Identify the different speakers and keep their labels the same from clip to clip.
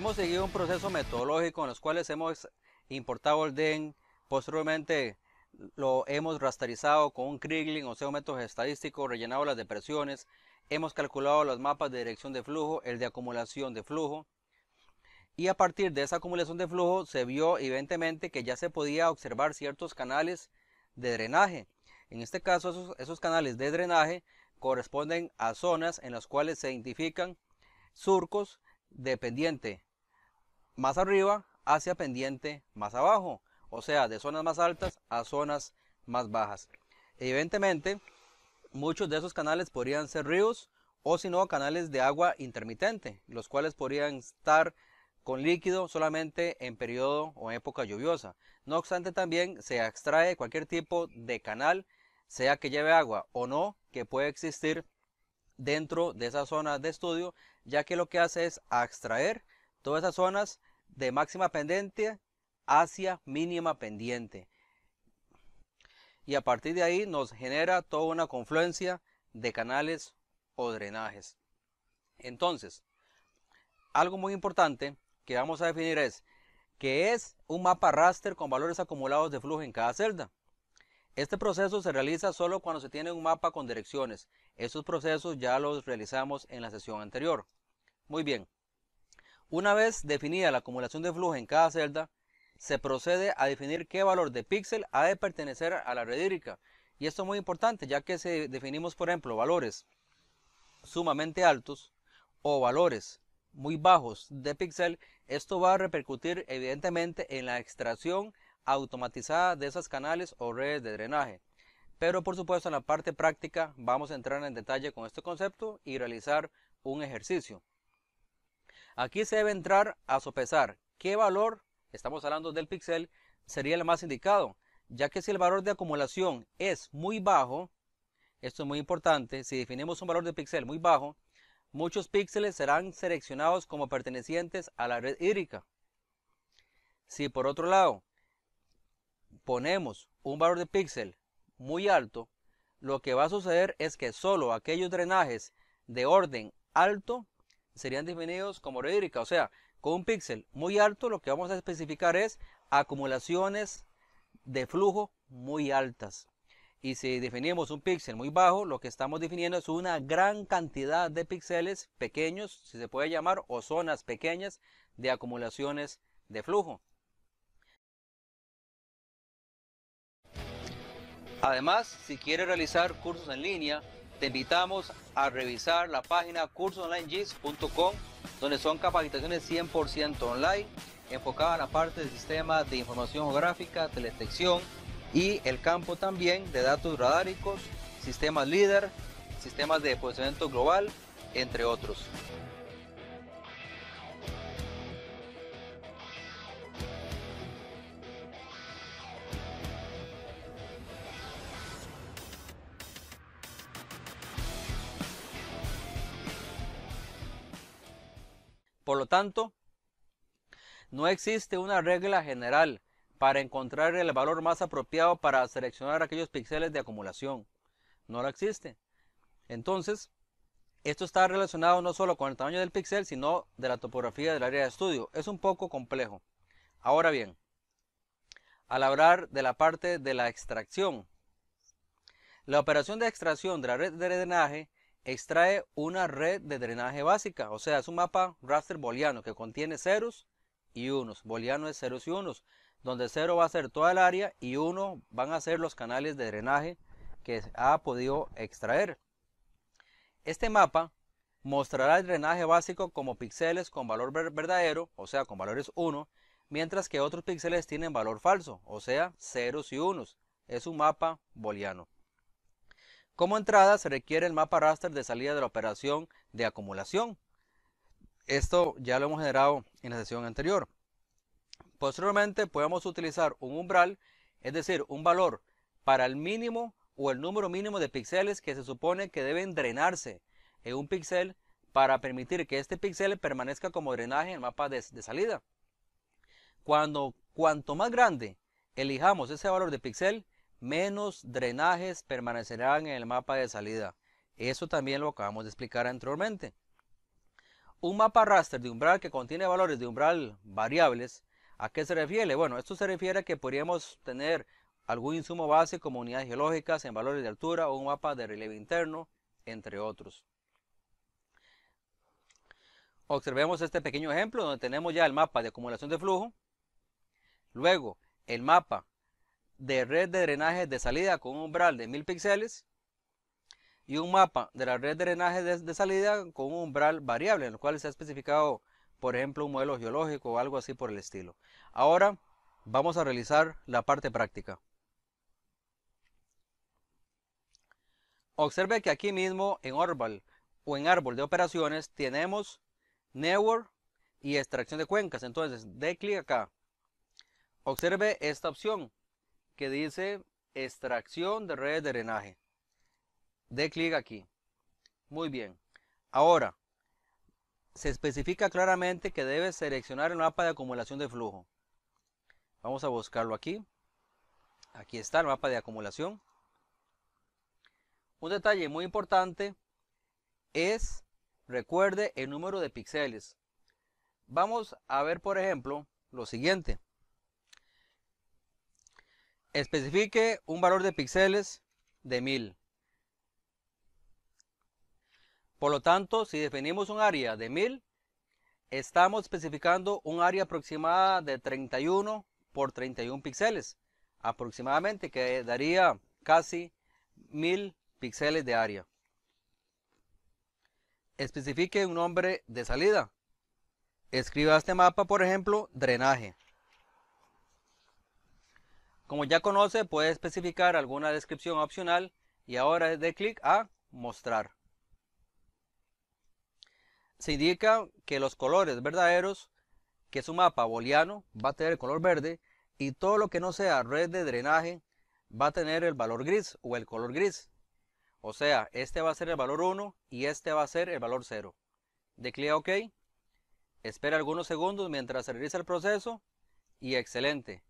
Speaker 1: Hemos seguido un proceso metodológico en los cuales hemos importado el DEN, posteriormente lo hemos rasterizado con un Krigling, o sea, un método estadístico, rellenado las depresiones, hemos calculado los mapas de dirección de flujo, el de acumulación de flujo, y a partir de esa acumulación de flujo se vio evidentemente que ya se podía observar ciertos canales de drenaje. En este caso, esos, canales de drenaje corresponden a zonas en las cuales se identifican surcos de más arriba hacia pendiente más abajo, o sea, de zonas más altas a zonas más bajas. Evidentemente, muchos de esos canales podrían ser ríos o si no, canales de agua intermitente, los cuales podrían estar con líquido solamente en periodo o época lluviosa. No obstante, también se extrae cualquier tipo de canal, sea que lleve agua o no, que puede existir dentro de esa zona de estudio, ya que lo que hace es extraer todas esas zonas de máxima pendiente hacia mínima pendiente. Y a partir de ahí nos genera toda una confluencia de canales o drenajes. Entonces, algo muy importante que vamos a definir es que es un mapa raster con valores acumulados de flujo en cada celda. Este proceso se realiza solo cuando se tiene un mapa con direcciones. Estos procesos ya los realizamos en la sesión anterior. Muy bien. Una vez definida la acumulación de flujo en cada celda, se procede a definir qué valor de píxel ha de pertenecer a la red hídrica. Y esto es muy importante, ya que si definimos, por ejemplo, valores sumamente altos o valores muy bajos de píxel, esto va a repercutir evidentemente en la extracción automatizada de esos canales o redes de drenaje. Pero por supuesto en la parte práctica vamos a entrar en detalle con este concepto y realizar un ejercicio. Aquí se debe entrar a sopesar qué valor, estamos hablando del píxel, sería el más indicado, ya que si el valor de acumulación es muy bajo, esto es muy importante, si definimos un valor de píxel muy bajo, muchos píxeles serán seleccionados como pertenecientes a la red hídrica. Si por otro lado ponemos un valor de píxel muy alto, lo que va a suceder es que solo aquellos drenajes de orden alto serían definidos como hídrica, o sea, con un píxel muy alto lo que vamos a especificar es acumulaciones de flujo muy altas. Y si definimos un píxel muy bajo, lo que estamos definiendo es una gran cantidad de píxeles pequeños, si se puede llamar, o zonas pequeñas de acumulaciones de flujo. Además, si quiere realizar cursos en línea, te invitamos a revisar la página cursosonlinegis.com, donde son capacitaciones 100% online, enfocadas a la parte de sistema de información geográfica, teletección y el campo también de datos radáricos, sistemas líder, sistemas de posicionamiento global, entre otros. Por lo tanto, no existe una regla general para encontrar el valor más apropiado para seleccionar aquellos píxeles de acumulación. No la existe. Entonces, esto está relacionado no solo con el tamaño del píxel, sino de la topografía del área de estudio. Es un poco complejo. Ahora bien, al hablar de la parte de la extracción, la operación de extracción de la red de drenaje extrae una red de drenaje básica, o sea, es un mapa raster booleano que contiene ceros y unos, booleano es ceros y unos, donde cero va a ser toda el área y uno van a ser los canales de drenaje que ha podido extraer. Este mapa mostrará el drenaje básico como píxeles con valor verdadero, o sea, con valores 1, mientras que otros píxeles tienen valor falso, o sea, ceros y unos. Es un mapa booleano. Como entrada se requiere el mapa raster de salida de la operación de acumulación. Esto ya lo hemos generado en la sesión anterior. Posteriormente podemos utilizar un umbral, es decir, un valor para el mínimo o el número mínimo de píxeles que se supone que deben drenarse en un píxel para permitir que este píxel permanezca como drenaje en el mapa de, de salida. Cuando cuanto más grande elijamos ese valor de píxel, menos drenajes permanecerán en el mapa de salida. Eso también lo acabamos de explicar anteriormente. Un mapa raster de umbral que contiene valores de umbral variables, ¿a qué se refiere? Bueno, esto se refiere a que podríamos tener algún insumo base como unidades geológicas en valores de altura o un mapa de relieve interno, entre otros. Observemos este pequeño ejemplo donde tenemos ya el mapa de acumulación de flujo, luego el mapa de red de drenaje de salida con un umbral de 1000 píxeles y un mapa de la red de drenaje de, salida con un umbral variable, en el cual se ha especificado, por ejemplo, un modelo geológico o algo así por el estilo. Ahora vamos a realizar la parte práctica. Observe que aquí mismo en Orval o en árbol de operaciones tenemos network y extracción de cuencas. Entonces, dé clic acá. Observe esta opción que dice extracción de redes de drenaje. De clic aquí. Muy bien. Ahora, se especifica claramente que debe seleccionar el mapa de acumulación de flujo. Vamos a buscarlo aquí. Aquí está el mapa de acumulación. Un detalle muy importante es, recuerde, el número de píxeles. Vamos a ver, por ejemplo, lo siguiente especifique un valor de píxeles de 1000. Por lo tanto, si definimos un área de 1000, estamos especificando un área aproximada de 31 por 31 píxeles, aproximadamente que daría casi 1000 píxeles de área. Especifique un nombre de salida. Escriba este mapa, por ejemplo, drenaje. Como ya conoce, puede especificar alguna descripción opcional y ahora de clic a Mostrar. Se indica que los colores verdaderos, que su mapa booleano va a tener el color verde y todo lo que no sea red de drenaje va a tener el valor gris o el color gris. O sea, este va a ser el valor 1 y este va a ser el valor 0. De clic a OK. Espera algunos segundos mientras se realiza el proceso y excelente.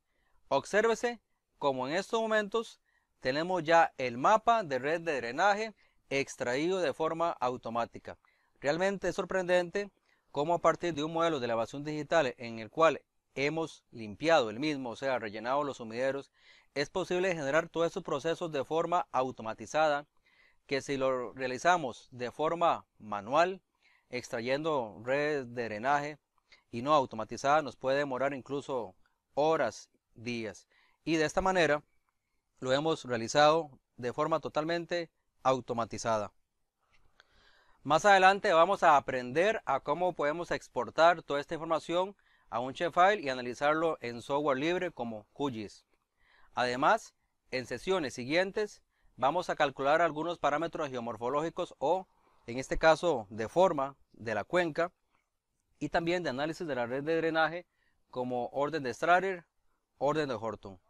Speaker 1: Obsérvese como en estos momentos tenemos ya el mapa de red de drenaje extraído de forma automática. Realmente es sorprendente cómo a partir de un modelo de elevación digital en el cual hemos limpiado el mismo, o sea, rellenado los sumideros, es posible generar todos estos procesos de forma automatizada, que si lo realizamos de forma manual, extrayendo redes de drenaje y no automatizada, nos puede demorar incluso horas, días y de esta manera lo hemos realizado de forma totalmente automatizada. Más adelante vamos a aprender a cómo podemos exportar toda esta información a un chefile y analizarlo en software libre como QGIS. Además, en sesiones siguientes vamos a calcular algunos parámetros geomorfológicos o, en este caso, de forma de la cuenca y también de análisis de la red de drenaje como orden de Strader, orden de Horton.